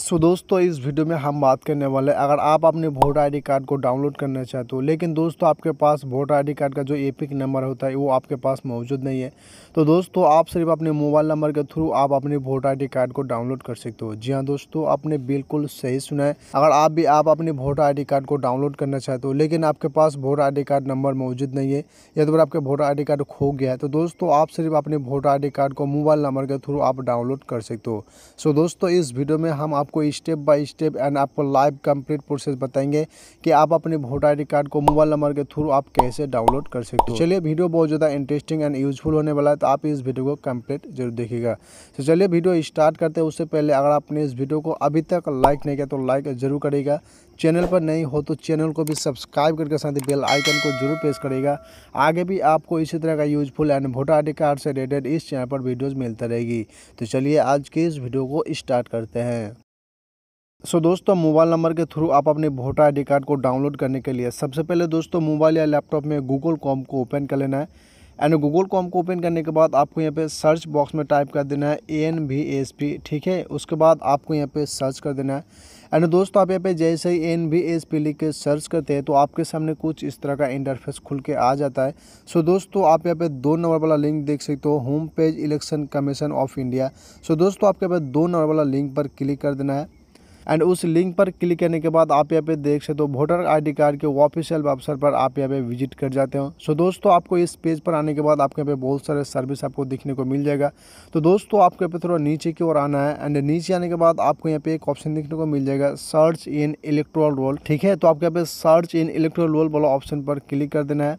सो so, दोस्तों इस video में हम बात करने वाले हैं अगर आप अपने वोटर आईडी कार्ड को डाउनलोड करना चाहते हो लेकिन दोस्तों आपके पास वोटर आईडी कार्ड का जो एपिक नंबर होता है वो आपके पास मौजूद नहीं है तो दोस्तों आप सिर्फ अपने मोबाइल नंबर के थ्रू आप अपने वोटर आईडी कार्ड को डाउनलोड कर सकते हो जी हाँ दोस्तों आपने बिल्कुल सही सुना है अगर आप भी आप अपने वोटर आई कार्ड को डाउनलोड करना चाहते हो लेकिन आपके पास वोटर आई कार्ड नंबर मौजूद नहीं है या तो फिर आपके वोटर आई कार्ड खो गया है तो दोस्तों आप सिर्फ अपने वोटर आई कार्ड को मोबाइल नंबर के थ्रू आप डाउनलोड कर सकते हो सो दोस्तों इस वीडियो में हम आप आपको स्टेप बाय स्टेप एंड आपको लाइव कंप्लीट प्रोसेस बताएंगे कि आप अपने वोटर आई कार्ड को मोबाइल नंबर के थ्रू आप कैसे डाउनलोड कर सकते हो चलिए वीडियो बहुत ज़्यादा इंटरेस्टिंग एंड यूजफुल होने वाला है तो आप इस वीडियो को कम्प्लीट जरूर देखिएगा तो चलिए वीडियो स्टार्ट करते हैं उससे पहले अगर आपने इस वीडियो को अभी तक लाइक नहीं किया तो लाइक जरूर करेगा चैनल पर नहीं हो तो चैनल को भी सब्सक्राइब करके साथ ही बेल आइकन को जरूर प्रेस करेगा आगे भी आपको इसी तरह का useful and voter I card से रिलेटेड इस चैनल पर वीडियोज़ मिलता रहेगी तो चलिए आज के इस वीडियो को स्टार्ट करते हैं सो so, दोस्तों मोबाइल नंबर के थ्रू आप अपने वोटर आई कार्ड को डाउनलोड करने के लिए सबसे पहले दोस्तों मोबाइल या लैपटॉप में गूगल कॉम को ओपन कर लेना है एंड गूगल कॉम को ओपन करने के बाद आपको यहाँ पे सर्च बॉक्स में टाइप कर देना है A N V S P ठीक है उसके बाद आपको यहाँ पे सर्च कर देना है एंड दोस्तों आप यहाँ पे जैसे ही एन वी एस पी लिख के सर्च करते हैं तो आपके सामने कुछ इस तरह का इंटरफेस खुल के आ जाता है सो so, दोस्तों आप यहाँ पे दो नंबर वाला लिंक देख सकते हो home page election commission of India so दोस्तों आपके यहाँ पे दो नंबर वाला लिंक पर क्लिक कर देना है एंड उस लिंक पर क्लिक करने के बाद आप यहाँ पे देख सकते हो वोटर आईडी कार्ड के ऑफिशियल वेबसाइट पर आप यहाँ पे विजिट कर जाते हो सो दोस्तों आपको इस पेज पर आने के बाद आपके यहाँ पे बहुत सारे सर्विस आपको देखने को मिल जाएगा तो दोस्तों आपको यहाँ पे थोड़ा नीचे की ओर आना है एंड नीचे आने के बाद आपको यहाँ पे एक ऑप्शन देखने को मिल जाएगा सर्च इन इलेक्ट्रोल रोल ठीक है तो आपके यहाँ पे सर्च इन इलेक्ट्रोल रोल वाला ऑप्शन पर क्लिक कर देना है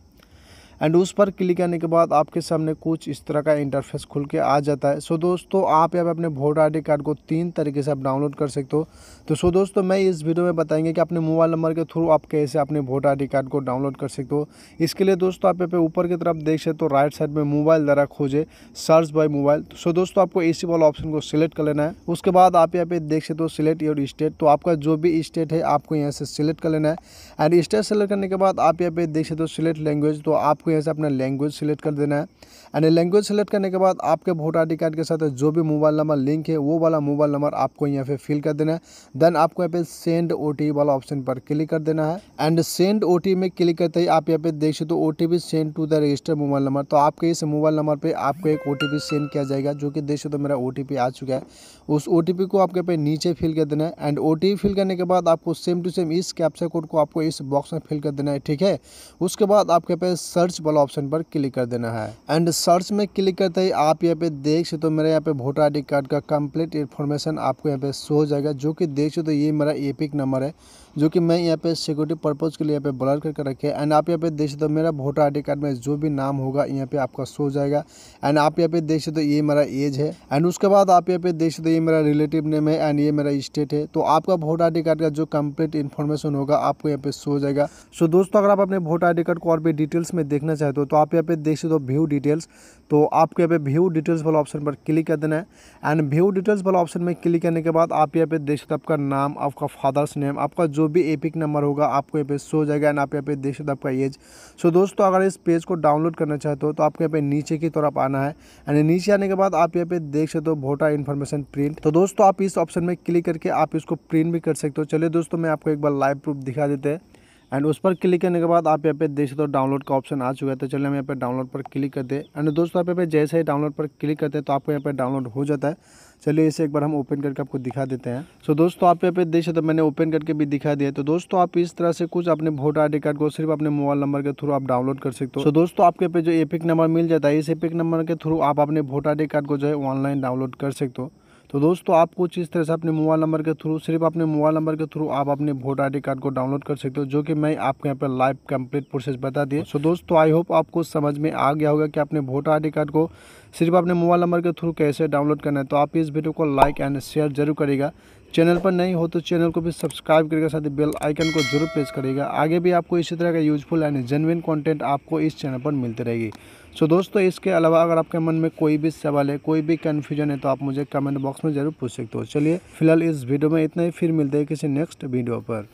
एंड उस पर क्लिक करने के बाद आपके सामने कुछ इस तरह का इंटरफेस खुल के आ जाता है सो दोस्तों आप यहाँ पर अपने वोटर आई कार्ड को तीन तरीके से आप डाउनलोड कर सकते हो तो सो दोस्तों मैं इस वीडियो में बताएंगे कि अपने मोबाइल नंबर के थ्रू आप कैसे अपने वोटर आई कार्ड को डाउनलोड कर सकते हो इसके लिए दोस्तों आप यहाँ पे ऊपर की तरफ देख सकते हो राइट साइड में मोबाइल द्वारा खोजे सर्च बाय मोबाइल सो दोस्तों आपको ए वाला ऑप्शन को सिलेक्ट कर लेना है उसके बाद आप यहाँ पे देख सकते हो सिलेक्ट योर स्टेट तो आपका जो भी स्टेट है आपको यहाँ से सिलेक्ट कर लेना है एंड स्टेट सेलेक्ट करने के बाद आप यहाँ पे देख सकते हो सिलेक्ट लैंग्वेज तो आपको यहाँ से अपना लैंग्वेज सेलेक्ट कर देना है एंड लैंग्वेज सेलेक्ट करने के बाद आपके वोटर आई कार्ड के साथ जो भी मोबाइल नंबर लिंक है वो वाला मोबाइल नंबर आपको यहाँ पे फिल कर देना है देन आपको यहाँ पे सेंड ओ वाला ऑप्शन पर क्लिक कर देना है एंड सेंड ओ में क्लिक करते ही आप यहाँ पे देख सकते हो ओ send to the register mobile number तो आपके इस मोबाइल नंबर पर आपको एक ओ सेंड किया जाएगा जो कि देख सकते मेरा ओ आ चुका है उस ओ को आपके यहाँ पे नीचे फिल कर देना है एंड ओ फिल करने के बाद आपको सेम टू सेम इस कैप्चा कोड को आपको इस बॉक्स में फिल कर देना है ठीक है उसके बाद आपके पे सर्च सर्च वाला ऑप्शन पर क्लिक कर देना है एंड सर्च में क्लिक करते ही आप यहाँ पे देख सकते हो तो मेरे यहाँ पे वोटर आई कार्ड का कंप्लीट इन्फॉर्मेशन आपको यहाँ पे शो हो जाएगा जो कि देख सकते हो तो ये मेरा एपिक नंबर है जो कि मैं यहाँ पे सिक्योरिटी पर्पज़ के लिए यहाँ पे ब्लर करके रखे एंड आप यहाँ पे देख सकते हो मेरा वोटर आई कार्ड में जो भी नाम होगा यहाँ पे आपका शो हो जाएगा एंड आप यहाँ पे देख सकते हो ये मेरा एज है एंड उसके बाद आप यहाँ पे देख सकते हो ये मेरा रिलेटिव नेम है एंड ये मेरा स्टेट है तो आपका वोटर आई कार्ड का जो कम्प्लीट इन्फॉर्मेशन होगा आपको यहाँ पे शो हो जाएगा सो दोस्तों अगर आप अपने वोटर आई कार्ड को और भी डिटेल्स में देख देखना चाहते हो तो, तो आप यहाँ पे देख सकते हो व्यू डिटेल्स तो आपको यहाँ पे व्यू डिटेल्स वाला ऑप्शन पर क्लिक कर देना है एंड व्यू डिटेल्स वाला ऑप्शन में क्लिक करने के बाद आप यहाँ पे देख सकते हो आपका नाम आपका फादर्स नेम आपका जो भी एपिक नंबर होगा आपको यहाँ पे शो जाएगा एंड आप यहाँ पे देख सकते हो आपका एज सो दोस्तों अगर इस पेज को डाउनलोड करना चाहते हो तो, तो आपको यहाँ पे नीचे की तरफ आना है एंड नीचे आने के बाद आप यहाँ पे देख सकते हो वोटर इन्फॉर्मेशन प्रिंट तो दोस्तों आप इस ऑप्शन में क्लिक करके आप इसको प्रिंट भी कर सकते हो चलिए दोस्तों मैं आपको एक बार लाइव प्रूफ दिखा देते हैं एंड उस पर क्लिक करने के बाद आप यहाँ पे देख सकते हो डाउनलोड का ऑप्शन आ चुका है तो चलिए हम यहाँ पे डाउनलोड पर क्लिक करते हैं एंड दोस्तों आप यहाँ पे जैसे ही डाउनलोड पर क्लिक करते हैं तो आपको यहाँ पे डाउनलोड हो जाता है चलिए इसे एक बार हम ओपन करके आपको दिखा देते हैं सो so, दोस्तों आप यहाँ पे देख सकते हो मैंने ओपन करके भी दिखा दिया तो दोस्तों आप इस तरह से कुछ अपने वोटर आई कार्ड को सिर्फ अपने मोबाइल नंबर के थ्रू आप डाउनलोड कर सकते हो सो so, दोस्तों आपके पे जो एपिक नंबर मिल जाता है इस एपिक नंबर के थ्रू आप अपने वोटर आई कार्ड को जो है ऑनलाइन डाउनलोड कर सकते हो तो दोस्तों आप कुछ इस तरह से अपने मोबाइल नंबर के थ्रू सिर्फ अपने मोबाइल नंबर के थ्रू आप अपने वोटर आई कार्ड को डाउनलोड कर सकते हो जो कि मैं आपको यहाँ पर लाइव कंप्लीट प्रोसेस बता दिए सो दोस्तों आई होप आपको समझ में आ गया होगा कि अपने वोटर आई कार्ड को सिर्फ अपने मोबाइल नंबर के थ्रू कैसे डाउनलोड करना है तो आप इस वीडियो को लाइक एंड शेयर जरूर करेगा चैनल पर नहीं हो तो चैनल को भी सब्सक्राइब करेगा साथ ही बेल आइकन को जरूर प्रेस करेगा आगे भी आपको इसी तरह का यूजफुल एंड जेनविन कंटेंट आपको इस चैनल पर मिलते रहेगी सो दोस्तों इसके अलावा अगर आपके मन में कोई भी सवाल है कोई भी कन्फ्यूजन है तो आप मुझे कमेंट बॉक्स में ज़रूर पूछ सकते हो चलिए फिलहाल इस वीडियो में इतना ही फिर मिलते हैं किसी नेक्स्ट वीडियो पर